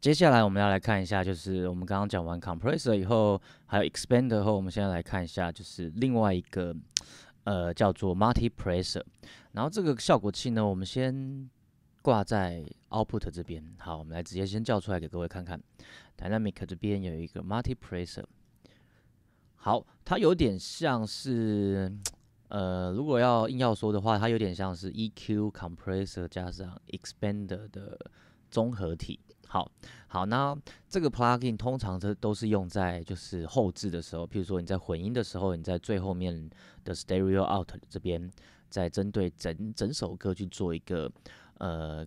接下来我们要来看一下，就是我们刚刚讲完 compressor 以后，还有 expander 后，我们现在来看一下，就是另外一个呃叫做 multi presser。然后这个效果器呢，我们先挂在 output 这边。好，我们来直接先叫出来给各位看看。dynamic 这边有一个 multi presser。好，它有点像是呃，如果要硬要说的话，它有点像是 eq compressor 加上 expander 的综合体。好好，那这个 plugin 通常这都是用在就是后置的时候，譬如说你在混音的时候，你在最后面的 stereo out 这边，在针对整整首歌去做一个呃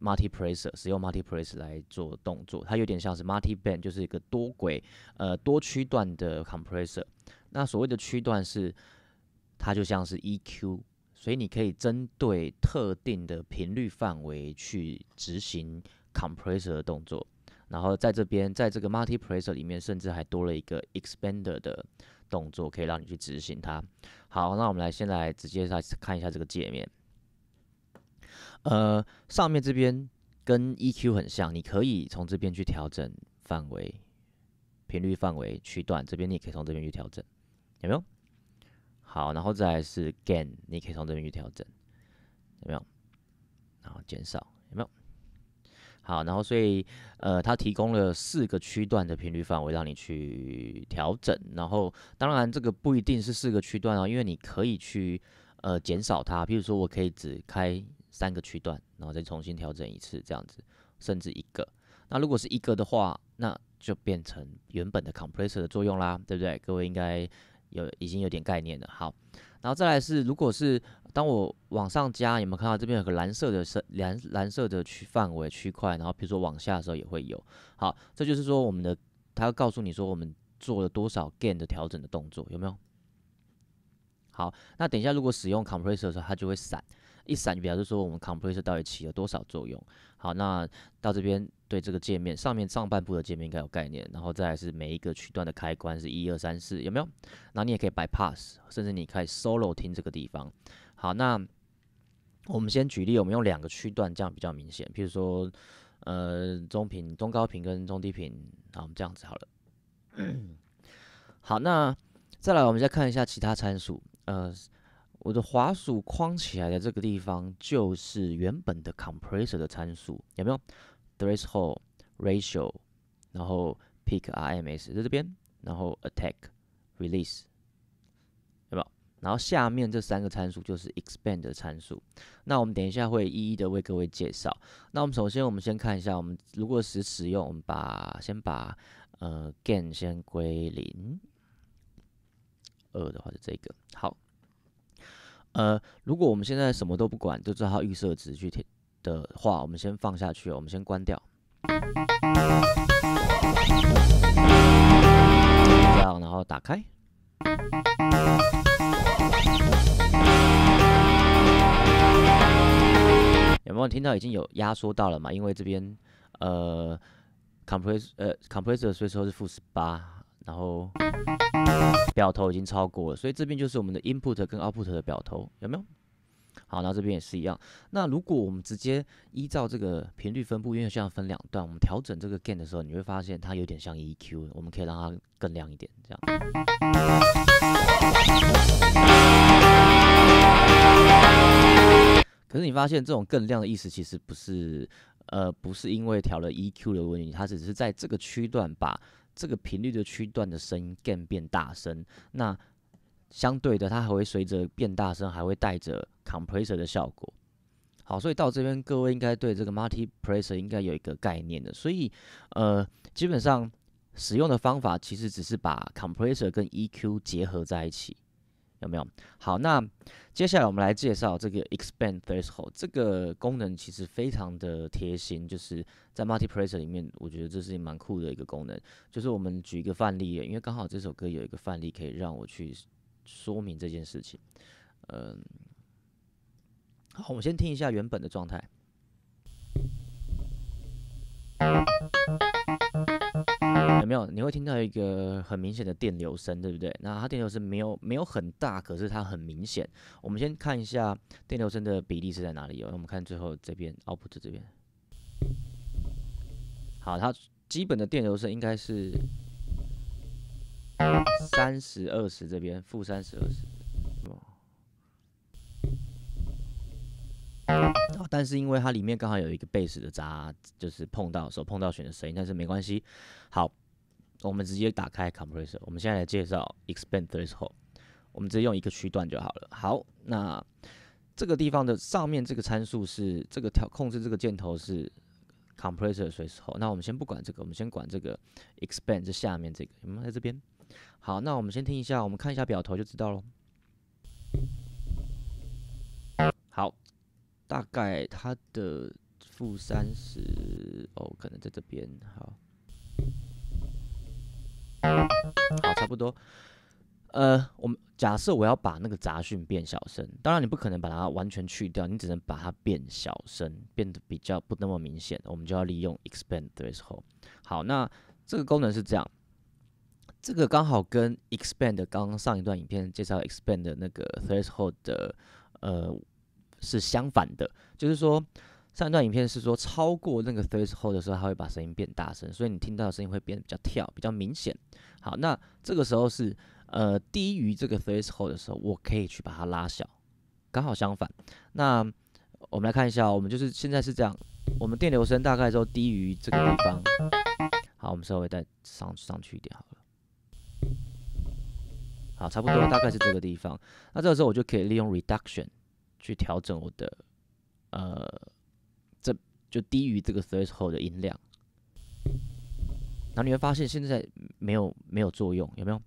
multi presser，使用 multi presser 来做动作，它有点像是 multi band，就是一个多轨呃多区段的 compressor。那所谓的区段是，它就像是 EQ，所以你可以针对特定的频率范围去执行。Compressor 的动作，然后在这边，在这个 Multi Preser 里面，甚至还多了一个 Expander 的动作，可以让你去执行它。好，那我们来先来直接来看一下这个界面。呃，上面这边跟 EQ 很像，你可以从这边去调整范围、频率范围、区段，这边你也可以从这边去调整，有没有？好，然后再是 Gain，你可以从这边去调整，有没有？然后减少。好，然后所以，呃，它提供了四个区段的频率范围让你去调整，然后当然这个不一定是四个区段啊，因为你可以去，呃，减少它，比如说我可以只开三个区段，然后再重新调整一次这样子，甚至一个。那如果是一个的话，那就变成原本的 compressor 的作用啦，对不对？各位应该有已经有点概念了。好，然后再来是，如果是当我往上加，有没有看到这边有个蓝色的色蓝蓝色的区范围区块？然后比如说往下的时候也会有。好，这就是说我们的它要告诉你说我们做了多少 gain 的调整的动作，有没有？好，那等一下如果使用 compressor 的时候，它就会闪，一闪就表示说我们 compressor 到底起了多少作用。好，那到这边对这个界面上面上半部的界面应该有概念，然后再是每一个区段的开关是一二三四，有没有？然后你也可以 bypass，甚至你可以 solo 听这个地方。好，那我们先举例，我们用两个区段，这样比较明显。譬如说，呃，中频、中高频跟中低频，好，我们这样子好了。好，那再来，我们再看一下其他参数。呃，我的滑鼠框起来的这个地方，就是原本的 compressor 的参数，有没有？threshold ratio，然后 peak RMS 在这边，然后 attack release。然后下面这三个参数就是 expand 的参数，那我们等一下会一一的为各位介绍。那我们首先我们先看一下，我们如果是使用，我们把先把呃 gain 先归零，二的话是这个。好，呃，如果我们现在什么都不管，就只好预设值去填的话，我们先放下去，我们先关掉。这样，然后打开。有没有听到已经有压缩到了嘛？因为这边呃，compress 呃 compressor 以说是负十八，然后表头已经超过了，所以这边就是我们的 input 跟 output 的表头有没有？好，那这边也是一样。那如果我们直接依照这个频率分布，因为现在分两段，我们调整这个 gain 的时候，你会发现它有点像 EQ，我们可以让它更亮一点，这样。可是你发现这种更亮的意思，其实不是呃不是因为调了 EQ 的问题，它只是在这个区段把这个频率的区段的声音更变大声。那相对的，它还会随着变大声，还会带着 compressor 的效果。好，所以到这边各位应该对这个 multi pressor 应该有一个概念的。所以呃，基本上使用的方法其实只是把 compressor 跟 EQ 结合在一起。有没有好？那接下来我们来介绍这个 expand threshold 这个功能，其实非常的贴心，就是在 multiplayer 里面，我觉得这是蛮酷的一个功能。就是我们举一个范例，因为刚好这首歌有一个范例可以让我去说明这件事情。嗯，好，我们先听一下原本的状态。没有，你会听到一个很明显的电流声，对不对？那它电流声没有没有很大，可是它很明显。我们先看一下电流声的比例是在哪里有。那我们看最后这边 output 这边。好，它基本的电流声应该是三十二十这边负三十二十。哦。但是因为它里面刚好有一个 bass 的闸，就是碰到手碰到弦的声音，但是没关系。好。我们直接打开 compressor，我们现在来介绍 expand threshold。我们直接用一个区段就好了。好，那这个地方的上面这个参数是这个调控制这个箭头是 compressor threshold。那我们先不管这个，我们先管这个 expand 这下面这个。你们在这边。好，那我们先听一下，我们看一下表头就知道咯。好，大概它的负三十哦，可能在这边。好。好，差不多。呃，我们假设我要把那个杂讯变小声，当然你不可能把它完全去掉，你只能把它变小声，变得比较不那么明显。我们就要利用 expand threshold。好，那这个功能是这样，这个刚好跟 expand 刚刚上一段影片介绍 expand 的那个 threshold 的呃是相反的，就是说。上一段影片是说，超过那个 threshold 的时候，它会把声音变大声，所以你听到的声音会变得比较跳，比较明显。好，那这个时候是呃低于这个 threshold 的时候，我可以去把它拉小，刚好相反。那我们来看一下，我们就是现在是这样，我们电流声大概都低于这个地方。好，我们稍微再上上去一点好了。好，差不多大概是这个地方。那这个时候我就可以利用 reduction 去调整我的呃。就低于这个 threshold 的音量，然后你会发现现在没有没有作用，有没有？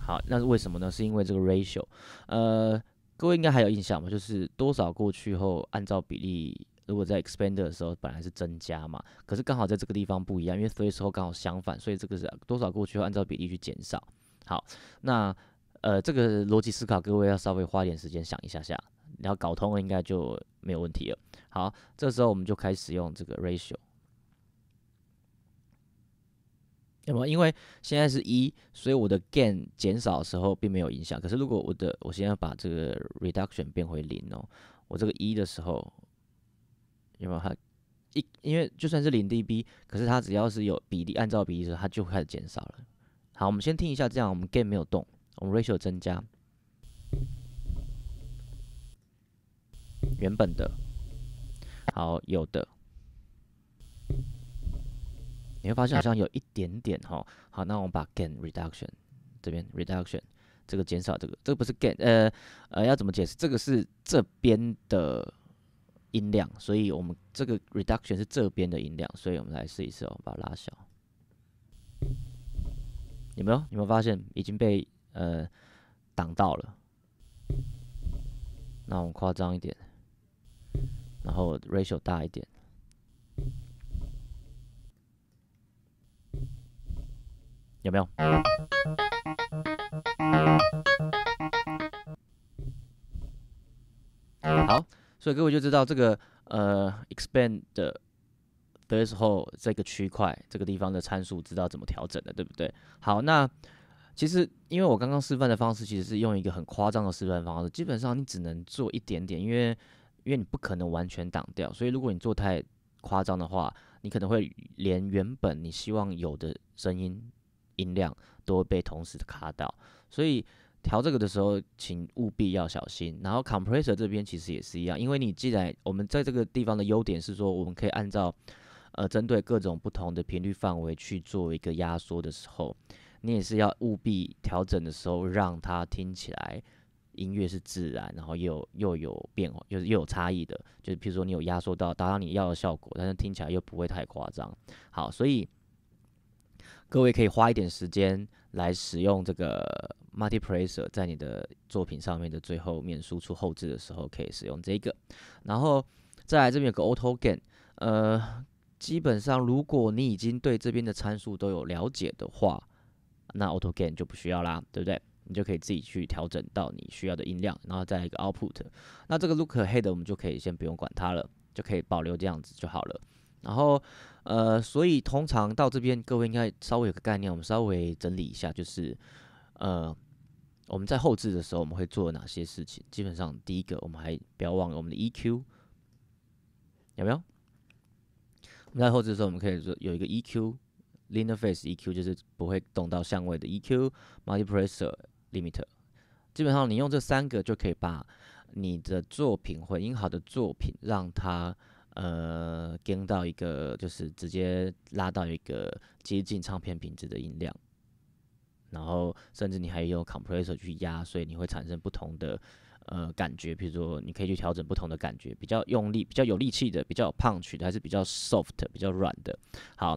好，那是为什么呢？是因为这个 ratio，呃，各位应该还有印象吧？就是多少过去后，按照比例，如果在 expander 的时候本来是增加嘛，可是刚好在这个地方不一样，因为 threshold 刚好相反，所以这个是多少过去后按照比例去减少。好，那呃，这个逻辑思考，各位要稍微花点时间想一下下。你要搞通了，应该就没有问题了。好，这时候我们就开始用这个 ratio。那么，因为现在是一，所以我的 gain 减少的时候并没有影响。可是如果我的我现在把这个 reduction 变回零哦，我这个一的时候有没有？它一，因为就算是零 dB，可是它只要是有比例，按照比例时，它就开始减少了。好，我们先听一下，这样我们 gain 没有动，我们 ratio 增加。原本的，好有的，你会发现好像有一点点哈。好，那我们把 gain reduction 这边 reduction 这个减少这个，这个不是 gain 呃呃，要怎么解释？这个是这边的音量，所以我们这个 reduction 是这边的音量，所以我们来试一试哦，把它拉小。有没有？有没有发现已经被呃挡到了？那我们夸张一点。然后 ratio 大一点，有没有？好，所以各位就知道这个呃 expand 的 r a t h o 这个区块这个地方的参数知道怎么调整的，对不对？好，那其实因为我刚刚示范的方式其实是用一个很夸张的示范方式，基本上你只能做一点点，因为因为你不可能完全挡掉，所以如果你做太夸张的话，你可能会连原本你希望有的声音音量都会被同时卡到。所以调这个的时候，请务必要小心。然后 compressor 这边其实也是一样，因为你既然我们在这个地方的优点是说，我们可以按照呃针对各种不同的频率范围去做一个压缩的时候，你也是要务必调整的时候让它听起来。音乐是自然，然后又又有变化，又是又有差异的，就是譬如说你有压缩到达到你要的效果，但是听起来又不会太夸张。好，所以各位可以花一点时间来使用这个 Multi Preser，在你的作品上面的最后面输出后置的时候可以使用这个。然后再来这边有个 Auto Gain，呃，基本上如果你已经对这边的参数都有了解的话，那 Auto Gain 就不需要啦，对不对？你就可以自己去调整到你需要的音量，然后再一个 output。那这个 look a head 我们就可以先不用管它了，就可以保留这样子就好了。然后呃，所以通常到这边各位应该稍微有个概念，我们稍微整理一下，就是呃我们在后置的时候我们会做哪些事情？基本上第一个我们还不要忘了我们的 EQ，有没有？我们在后置的时候我们可以有一个 EQ l interface EQ，就是不会动到相位的 EQ m u l t i p s s o r Limit，基本上你用这三个就可以把你的作品混音好的作品，让它呃跟到一个就是直接拉到一个接近唱片品质的音量，然后甚至你还用 compressor 去压，所以你会产生不同的呃感觉。比如说你可以去调整不同的感觉，比较用力、比较有力气的，比较有 punch 的，还是比较 soft、比较软的。好，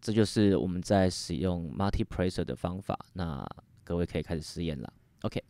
这就是我们在使用 multi pressor 的方法。那我也可以开始试验了。OK。